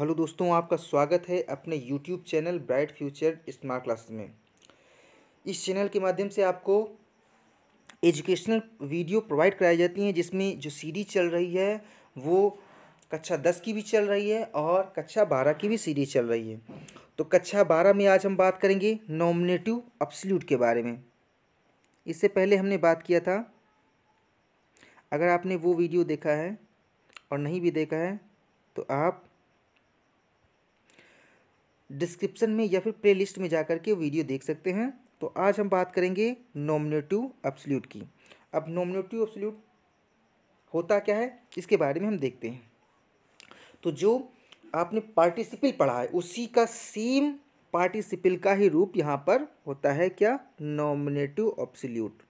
hello दोस्तों आपका स्वागत है अपने YouTube channel Bright Future Smart Class में इस चैनल के माध्यम से आपको एजुकेशनल वीडियो प्रोवाइड कराई जाती हैं जिसमें जो सीरीज चल रही है वो कक्षा दस की भी चल रही है और कक्षा बारह की भी सीरीज चल रही है तो कक्षा बारह में आज हम बात करेंगे नॉमिनेटिव अपसल्यूट के बारे में इससे पहले हमने बात किया था अगर आपने वो वीडियो देखा है और नहीं भी देखा है तो आप डिस्क्रिप्शन में या फिर प्लेलिस्ट में जा के वीडियो देख सकते हैं तो आज हम बात करेंगे नॉमिनेटिव अप्सल्यूट की अब नॉमिनेटिव एब्सोल्यूट होता क्या है इसके बारे में हम देखते हैं तो जो आपने पार्टिसिपल पढ़ा है उसी का सेम पार्टिसिपल का ही रूप यहाँ पर होता है क्या नॉमिनेटिव अप्सल्यूट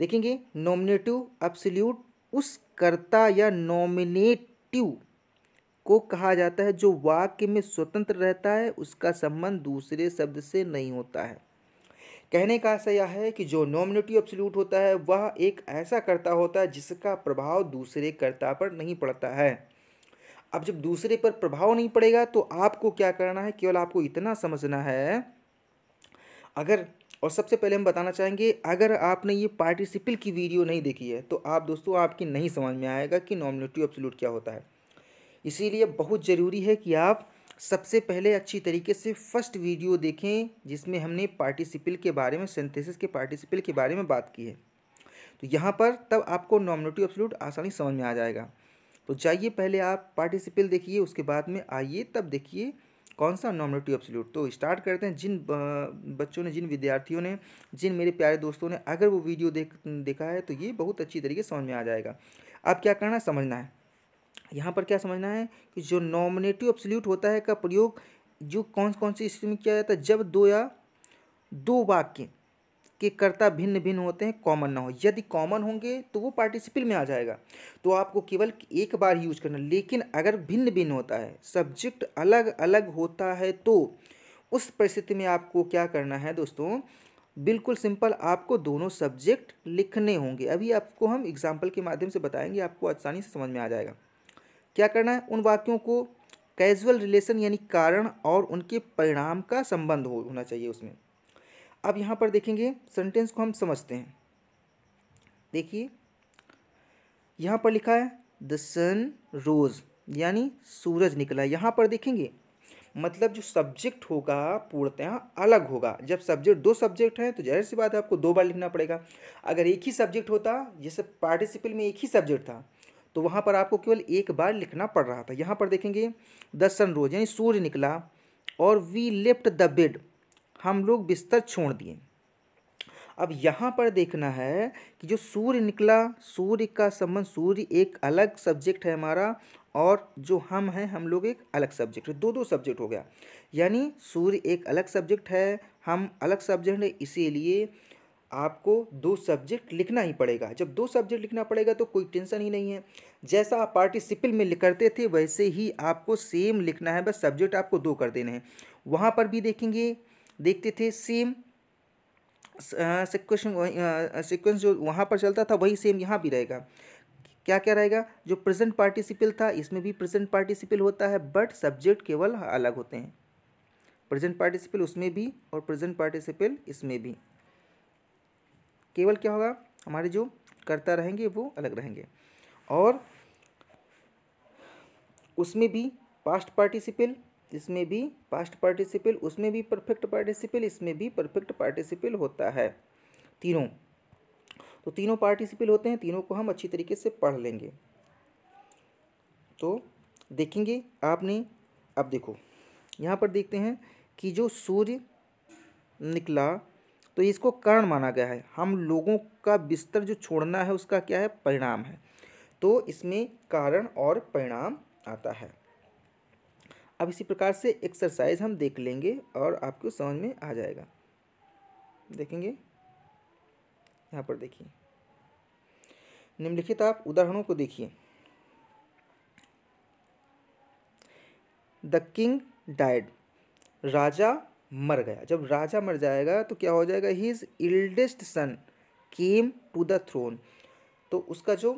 देखेंगे नॉमिनेटिव अप्सल्यूट उस कर्ता या नॉमिनेटिव को कहा जाता है जो वाक्य में स्वतंत्र रहता है उसका संबंध दूसरे शब्द से नहीं होता है कहने का आशा यह है कि जो नॉमिनेटिव एब्सोल्यूट होता है वह एक ऐसा कर्ता होता है जिसका प्रभाव दूसरे कर्ता पर नहीं पड़ता है अब जब दूसरे पर प्रभाव नहीं पड़ेगा तो आपको क्या करना है केवल आपको इतना समझना है अगर और सबसे पहले हम बताना चाहेंगे अगर आपने ये पार्टिसिपल की वीडियो नहीं देखी है तो आप दोस्तों आपकी नहीं समझ में आएगा कि नॉमिनेटिव एब्सोल्यूट क्या होता है इसीलिए बहुत ज़रूरी है कि आप सबसे पहले अच्छी तरीके से फर्स्ट वीडियो देखें जिसमें हमने पार्टिसिपल के बारे में सेंथेसिस के पार्टिसिपल के बारे में बात की है तो यहाँ पर तब आपको नॉमिनेटिव एब्सोल्यूट आसानी समझ में आ जाएगा तो जाइए पहले आप पार्टिसिपल देखिए उसके बाद में आइए तब देखिए कौन सा नॉमिनेटिव एब्सोल्यूट तो स्टार्ट करते हैं जिन बच्चों ने जिन विद्यार्थियों ने जिन मेरे प्यारे दोस्तों ने अगर वो वीडियो देख देखा है तो ये बहुत अच्छी तरीके से समझ में आ जाएगा अब क्या करना है समझना है यहाँ पर क्या समझना है कि जो नॉमिनेटिव एब्सोल्यूट होता है का प्रयोग जो कौन कौन सी स्थिति में किया जाता है जब दो या दो वाक्य के कर्ता भिन्न भिन्न होते हैं कॉमन ना हो यदि कॉमन होंगे तो वो पार्टिसिपल में आ जाएगा तो आपको केवल एक बार यूज करना लेकिन अगर भिन्न भिन्न होता है सब्जेक्ट अलग अलग होता है तो उस परिस्थिति में आपको क्या करना है दोस्तों बिल्कुल सिंपल आपको दोनों सब्जेक्ट लिखने होंगे अभी आपको हम एग्जाम्पल के माध्यम से बताएंगे आपको आसानी से समझ में आ जाएगा क्या करना है उन वाक्यों को कैजुअल रिलेशन यानी कारण और उनके परिणाम का संबंध हो होना चाहिए उसमें अब यहाँ पर देखेंगे सेंटेंस को हम समझते हैं देखिए यहाँ पर लिखा है द सन रोज यानी सूरज निकला यहाँ पर देखेंगे मतलब जो सब्जेक्ट होगा पूर्णतः अलग होगा जब सब्जेक्ट दो सब्जेक्ट हैं तो जाहिर सी बात है आपको दो बार लिखना पड़ेगा अगर एक ही सब्जेक्ट होता जैसे पार्टिसिपल में एक ही सब्जेक्ट था तो वहाँ पर आपको केवल एक बार लिखना पड़ रहा था यहाँ पर देखेंगे द सनरोज यानी सूर्य निकला और वी लिफ्ट द बेड हम लोग बिस्तर छोड़ दिए अब यहाँ पर देखना है कि जो सूर्य निकला सूर्य का संबंध सूर्य एक अलग सब्जेक्ट है हमारा और जो हम हैं हम लोग एक अलग सब्जेक्ट है दो दो सब्जेक्ट हो गया यानी सूर्य एक अलग सब्जेक्ट है हम अलग सब्जेक्ट है इसीलिए आपको दो सब्जेक्ट लिखना ही पड़ेगा जब दो सब्जेक्ट लिखना पड़ेगा तो कोई टेंशन ही नहीं है जैसा आप पार्टिसिपल में करते थे वैसे ही आपको सेम लिखना है बस सब्जेक्ट आपको दो कर देने हैं वहाँ पर भी देखेंगे देखते थे सेम सिक्वेशन सिक्वेंस जो वहाँ पर चलता था वही सेम यहाँ भी रहेगा क्या क्या रहेगा जो प्रेजेंट पार्टिसिपल था इसमें भी प्रेजेंट पार्टिसिपल होता है बट सब्जेक्ट केवल अलग होते हैं प्रेजेंट पार्टिसिपल उसमें भी और प्रेजेंट पार्टिसिपल इसमें भी केवल क्या होगा हमारे जो कर्ता रहेंगे वो अलग रहेंगे और उसमें भी पास्ट पार्टिसिपल इसमें भी पास्ट पार्टिसिपल उसमें भी परफेक्ट पार्टिसिपल इसमें भी परफेक्ट पार्टिसिपल होता है तीनों तो तीनों पार्टिसिपल होते हैं तीनों को हम अच्छी तरीके से पढ़ लेंगे तो देखेंगे आपने अब देखो यहाँ पर देखते हैं कि जो सूर्य निकला तो इसको कारण माना गया है हम लोगों का बिस्तर जो छोड़ना है उसका क्या है परिणाम है तो इसमें कारण और परिणाम आता है अब इसी प्रकार से एक्सरसाइज हम देख लेंगे और आपको समझ में आ जाएगा देखेंगे यहाँ पर देखिए निम्नलिखित आप उदाहरणों को देखिए द किंग डाइड राजा मर गया जब राजा मर जाएगा तो क्या हो जाएगा his eldest son came to the throne तो उसका जो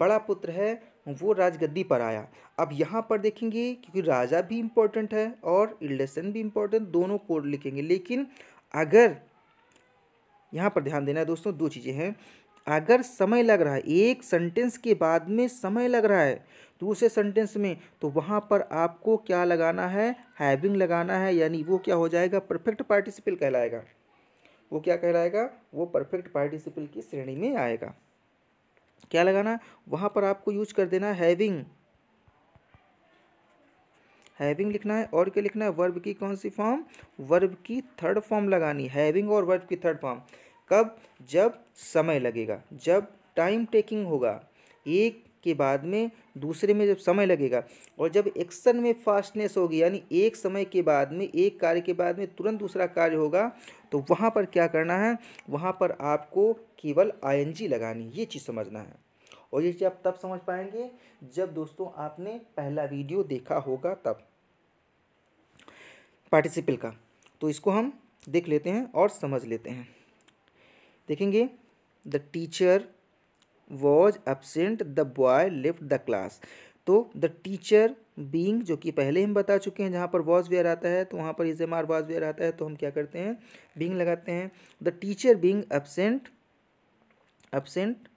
बड़ा पुत्र है वो राजगद्दी पर आया अब यहाँ पर देखेंगे क्योंकि राजा भी इम्पोर्टेंट है और इल्डेस्ट सन भी इम्पोर्टेंट दोनों को लिखेंगे लेकिन अगर यहाँ पर ध्यान देना है दोस्तों दो चीज़ें हैं अगर समय लग रहा है एक सेंटेंस के बाद में समय लग रहा है दूसरे सेंटेंस में तो वहाँ पर आपको क्या लगाना है हैविंग लगाना है यानी वो क्या हो जाएगा परफेक्ट पार्टिसिपल कहलाएगा वो क्या कहलाएगा वो परफेक्ट पार्टिसिपल की श्रेणी में आएगा क्या लगाना वहाँ पर आपको यूज कर देना हैविंग हैविंग लिखना है और क्या लिखना है वर्ब की कौन सी फॉर्म वर्ब की थर्ड फॉर्म लगानी हैविंग और वर्ब की थर्ड फॉर्म कब जब समय लगेगा जब टाइम टेकिंग होगा एक के बाद में दूसरे में जब समय लगेगा और जब एक्शन में फास्टनेस होगी यानी एक समय के बाद में एक कार्य के बाद में तुरंत दूसरा कार्य होगा तो वहाँ पर क्या करना है वहाँ पर आपको केवल आई लगानी ये चीज़ समझना है और ये चीज़ आप तब समझ पाएंगे जब दोस्तों आपने पहला वीडियो देखा होगा तब पार्टिसिपल का तो इसको हम देख लेते हैं और समझ लेते हैं देखेंगे the teacher was absent the boy left the class तो द टीचर बींग जो कि पहले हम बता चुके हैं जहाँ पर वॉज वेयर आता है तो वहाँ पर इज मार वॉज वेयर आता है तो हम क्या करते हैं बींग लगाते हैं the teacher being absent absent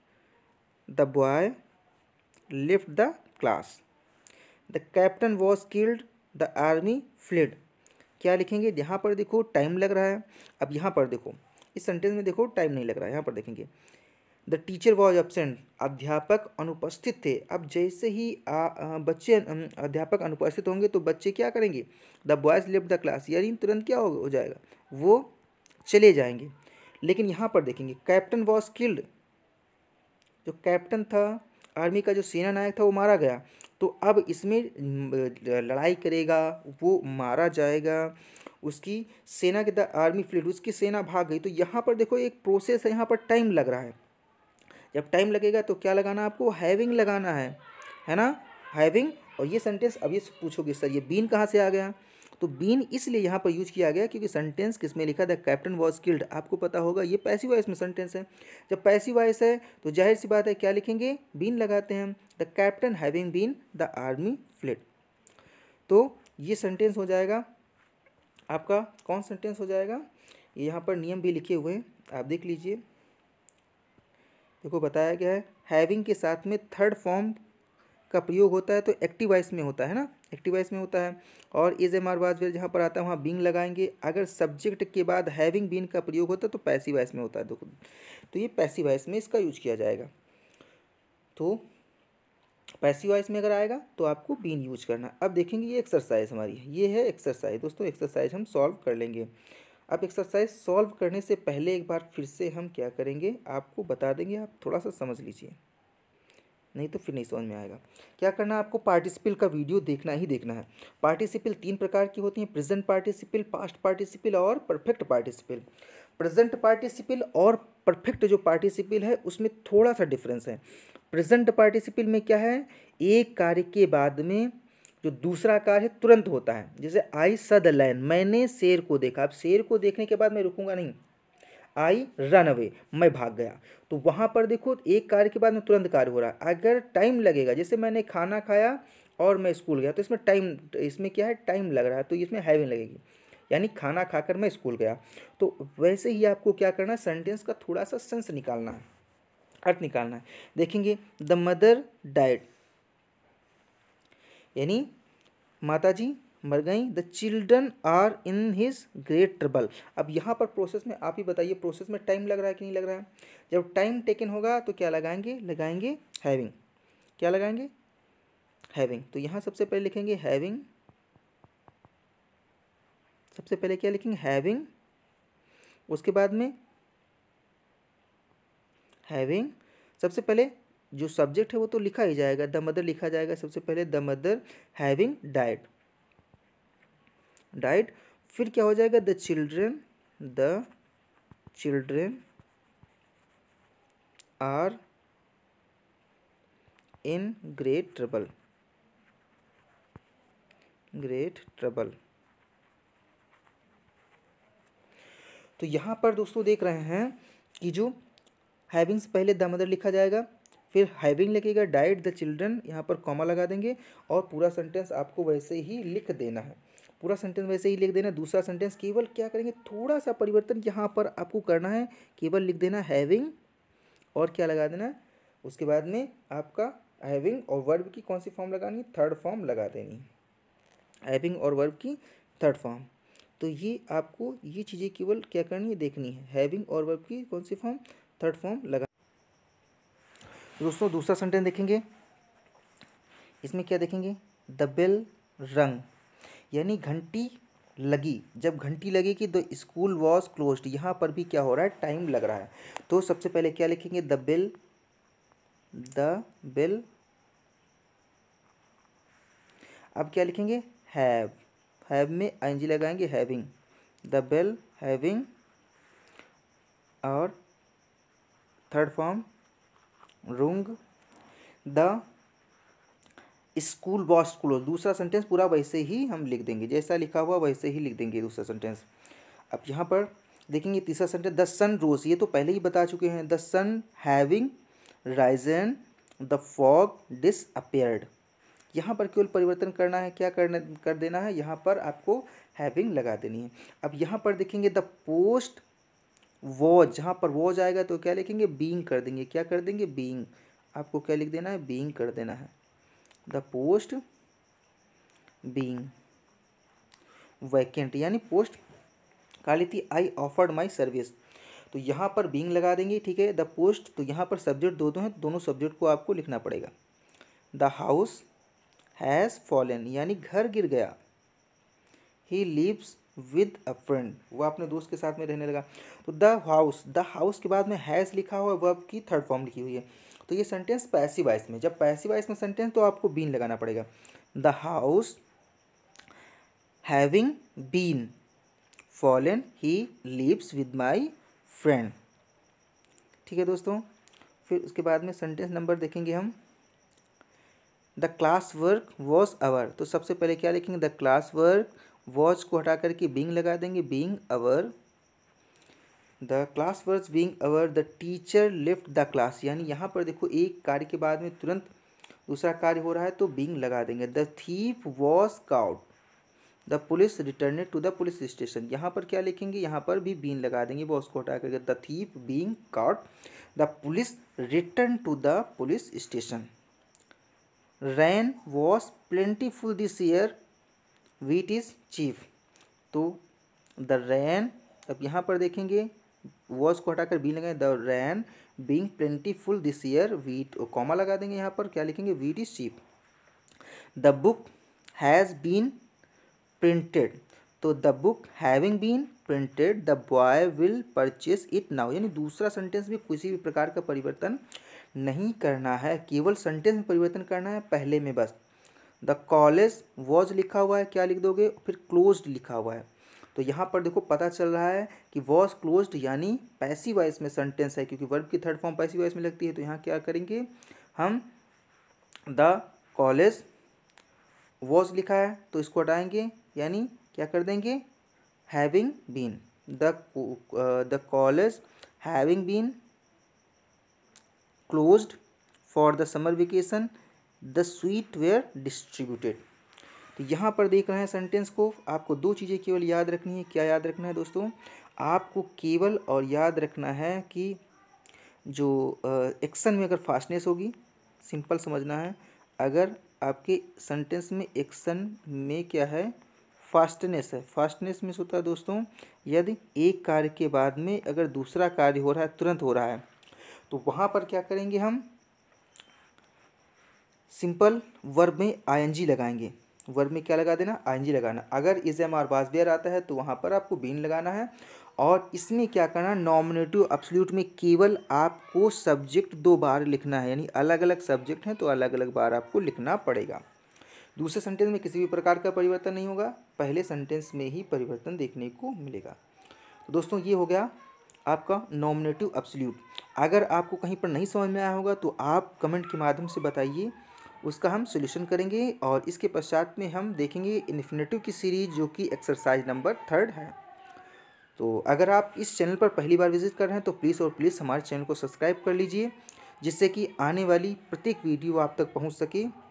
the boy left the class the captain was killed the army fled क्या लिखेंगे यहाँ पर देखो टाइम लग रहा है अब यहाँ पर देखो इस सेंटेंस में देखो टाइम नहीं लग रहा है यहाँ पर देखेंगे द टीचर वॉज एबसेंट अध्यापक अनुपस्थित थे अब जैसे ही आ, बच्चे अध्यापक अनुपस्थित होंगे तो बच्चे क्या करेंगे the boys left the class यानी तुरंत क्या हो जाएगा वो चले जाएंगे लेकिन यहाँ पर देखेंगे कैप्टन वॉज किल्ड जो कैप्टन था आर्मी का जो सेना नायक था वो मारा गया तो अब इसमें लड़ाई करेगा वो मारा जाएगा उसकी सेना के द आर्मी फ्लीट उसकी सेना भाग गई तो यहाँ पर देखो एक प्रोसेस है यहाँ पर टाइम लग रहा है जब टाइम लगेगा तो क्या लगाना आपको हैविंग लगाना है है ना हैविंग और ये सेंटेंस अब ये पूछोगे सर ये बीन कहाँ से आ गया तो बीन इसलिए यहाँ पर यूज किया गया क्योंकि सेंटेंस किस में लिखा था कैप्टन वॉज किल्ड आपको पता होगा ये पैसी वॉइस में सेंटेंस है जब पैसी वॉइस है तो जाहिर सी बात है क्या लिखेंगे बीन लगाते हैं the captain having been the army fled तो ये सेंटेंस हो जाएगा आपका कौन सेंटेंस हो जाएगा यहाँ पर नियम भी लिखे हुए हैं आप देख लीजिए देखो बताया गया है हैविंग के साथ में थर्ड फॉर्म का प्रयोग होता है तो एक्टिव वाइस में होता है ना एक्टिव वाइस में होता है और इज एम आर वाज जहाँ पर आता है वहाँ बिंग लगाएंगे अगर सब्जेक्ट के बाद हैविंग बीन का प्रयोग होता है तो पैसी वाइस में होता है देखो तो ये पैसी वाइस में इसका यूज किया जाएगा तो पैसी वाइस में अगर आएगा तो आपको बीन यूज करना अब देखेंगे ये एक्सरसाइज हमारी ये है एक्सरसाइज दोस्तों एक्सरसाइज हम सॉल्व कर लेंगे अब एक्सरसाइज सॉल्व करने से पहले एक बार फिर से हम क्या करेंगे आपको बता देंगे आप थोड़ा सा समझ लीजिए नहीं तो फिर नहीं समझ में आएगा क्या करना है आपको पार्टिसिपल का वीडियो देखना ही देखना है पार्टिसिपल तीन प्रकार की होती हैं प्रेजेंट पार्टिसिपल पास्ट पार्टिसिपल और परफेक्ट पार्टिसिपल प्रेजेंट पार्टिसिपल और परफेक्ट जो पार्टिसिपल है उसमें थोड़ा सा डिफरेंस है प्रेजेंट पार्टिसिपल में क्या है एक कार्य के बाद में जो दूसरा कार्य है तुरंत होता है जैसे आई सद लैन मैंने शेर को देखा अब शेर को देखने के बाद मैं रुकूंगा नहीं आई रन अवे मैं भाग गया तो वहाँ पर देखो एक कार्य के बाद में तुरंत कार्य हो रहा है अगर टाइम लगेगा जैसे मैंने खाना खाया और मैं स्कूल गया तो इसमें टाइम इसमें क्या है टाइम लग रहा है तो इसमें हैविंग लगेगी यानी खाना खाकर मैं स्कूल गया तो वैसे ही आपको क्या करना है सेंटेंस का थोड़ा सा सेंस निकालना है अर्थ निकालना है देखेंगे द मदर डाइट यानी माता जी मर गई the children are in his great trouble अब यहाँ पर प्रोसेस में आप ही बताइए प्रोसेस में टाइम लग रहा है कि नहीं लग रहा है जब टाइम टेकन होगा तो क्या लगाएंगे लगाएंगे हैविंग क्या लगाएंगे हैविंग तो यहाँ सबसे पहले लिखेंगे हैविंग सबसे पहले क्या लिखेंगे हैविंग उसके बाद में हैविंग सबसे पहले जो सब्जेक्ट है वो तो लिखा ही जाएगा द मदर लिखा जाएगा सबसे पहले the mother having died died फिर क्या हो जाएगा the children the children are in great trouble great trouble तो यहाँ पर दोस्तों देख रहे हैं कि जो हैविंग से पहले द मदर लिखा जाएगा फिर हैविंग लगेगा डाइट द चिल्ड्रन यहाँ पर कॉमा लगा देंगे और पूरा सेंटेंस आपको वैसे ही लिख देना है पूरा सेंटेंस वैसे ही लिख देना दूसरा सेंटेंस केवल क्या करेंगे थोड़ा सा परिवर्तन यहाँ पर आपको करना है केवल लिख देना हैविंग और क्या लगा देना उसके बाद में आपका हैविंग और वर्ब की कौन सी फॉर्म लगानी थर्ड फॉर्म लगा देनी हैविंग और वर्ब की थर्ड फॉर्म तो ये आपको ये चीज़ें केवल क्या करनी है देखनी है हैविंग और वर्ब की कौन सी फॉर्म थर्ड फॉर्म लगा दोस्तों दूसरा सेंटेंस देखेंगे इसमें क्या देखेंगे द बेल रंग यानी घंटी लगी जब घंटी लगी कि द स्कूल वॉज क्लोज यहाँ पर भी क्या हो रहा है टाइम लग रहा है तो सबसे पहले क्या लिखेंगे द बेल द बेल अब क्या लिखेंगे हैव हैव में आई लगाएंगे हैविंग द बेल हैविंग और third form rung the school was closed दूसरा सेंटेंस पूरा वैसे ही हम लिख देंगे जैसा लिखा हुआ वैसे ही लिख देंगे दूसरा सेंटेंस अब यहाँ पर देखेंगे तीसरा सेंटेंस द सन रोज ये तो पहले ही बता चुके हैं the sun having risen the fog disappeared यहाँ पर केवल परिवर्तन करना है क्या करना कर देना है यहाँ पर आपको हैविंग लगा देनी है अब यहाँ पर देखेंगे द पोस्ट वॉज जहाँ पर वॉज आएगा तो क्या लिखेंगे बींग कर देंगे क्या कर देंगे बींग आपको क्या लिख देना है बींग कर देना है द पोस्ट बींग वैकेंट यानी पोस्ट खाली थी आई ऑफर्ड माई सर्विस तो यहाँ पर बींग लगा देंगे ठीक है द पोस्ट तो यहाँ पर सब्जेक्ट दो दो तो हैं दोनों सब्जेक्ट को आपको लिखना पड़ेगा द हाउस हैज़ फॉलन यानी घर गिर गया he lives with a friend वो अपने दोस्त के साथ में रहने लगा तो द हाउस द हाउस के बाद में हैज़ लिखा हुआ वर्ब की थर्ड फॉर्म लिखी हुई है तो ये सेंटेंस पैसी वाइस में जब पैसी वाइस में सेंटेंस तो आपको बीन लगाना पड़ेगा the house having been fallen he lives with my friend ठीक है दोस्तों फिर उसके बाद में सेंटेंस नंबर देखेंगे हम the class work was over तो सबसे पहले क्या लिखेंगे द क्लास वर्क वॉज को हटा करके बींग लगा देंगे being over the class work being over the teacher left the class यानी यहाँ पर देखो एक कार्य के बाद में तुरंत दूसरा कार्य हो रहा है तो बींग लगा देंगे the thief was caught the police return to the police station यहाँ पर क्या लिखेंगे यहाँ पर भी बीन लगा देंगे बॉस को हटा करके the thief being caught the police return to the police station rain was plentiful this year wheat is cheap तो द रैन अब यहाँ पर देखेंगे वॉज को हटाकर बी लगाएं the rain being plentiful this year wheat comma लगा देंगे यहाँ पर क्या लिखेंगे wheat is cheap the book has been printed तो the book having been printed the boy will purchase it now यानी दूसरा सेंटेंस भी किसी भी प्रकार का परिवर्तन नहीं करना है केवल सेंटेंस में परिवर्तन करना है पहले में बस द कॉलेज वॉज लिखा हुआ है क्या लिख दोगे फिर क्लोज्ड लिखा हुआ है तो यहाँ पर देखो पता चल रहा है कि वॉज क्लोज यानी पैसी वाइस में सेंटेंस है क्योंकि वर्ब की थर्ड फॉर्म पैसी वाइस में लगती है तो यहाँ क्या करेंगे हम द कॉलेज वॉज लिखा है तो इसको हटाएंगे यानी क्या कर देंगे having been the the college having been closed for the summer vacation the sweet were distributed तो यहाँ पर देख रहे हैं सेंटेंस को आपको दो चीज़ें केवल याद रखनी है क्या याद रखना है दोस्तों आपको केवल और याद रखना है कि जो एक्शन में अगर फास्टनेस होगी सिंपल समझना है अगर आपके सेंटेंस में एक्शन में क्या है फास्टनेस है फास्टनेस में होता है दोस्तों यदि एक कार्य के बाद में अगर दूसरा कार्य हो रहा है तुरंत हो रहा है तो वहाँ पर क्या करेंगे हम सिंपल वर्ब में आईएनजी लगाएंगे वर्ब में क्या लगा देना आईएनजी लगाना अगर इज एम आर बासबियर आता है तो वहाँ पर आपको बीन लगाना है और इसमें क्या करना नॉमिनेटिव अप्सल्यूट में केवल आपको सब्जेक्ट दो बार लिखना है यानी अलग अलग सब्जेक्ट हैं तो अलग अलग बार आपको लिखना पड़ेगा दूसरे सेंटेंस में किसी भी प्रकार का परिवर्तन नहीं होगा पहले सेंटेंस में ही परिवर्तन देखने को मिलेगा तो दोस्तों ये हो गया आपका नॉमिनेटिव अप्सल्यूट अगर आपको कहीं पर नहीं समझ में आया होगा तो आप कमेंट के माध्यम से बताइए उसका हम सोल्यूशन करेंगे और इसके पश्चात में हम देखेंगे इन्फिनेटिव की सीरीज जो कि एक्सरसाइज नंबर थर्ड है तो अगर आप इस चैनल पर पहली बार विजिट कर रहे हैं तो प्लीज़ और प्लीज़ हमारे चैनल को सब्सक्राइब कर लीजिए जिससे कि आने वाली प्रत्येक वीडियो आप तक पहुंच सके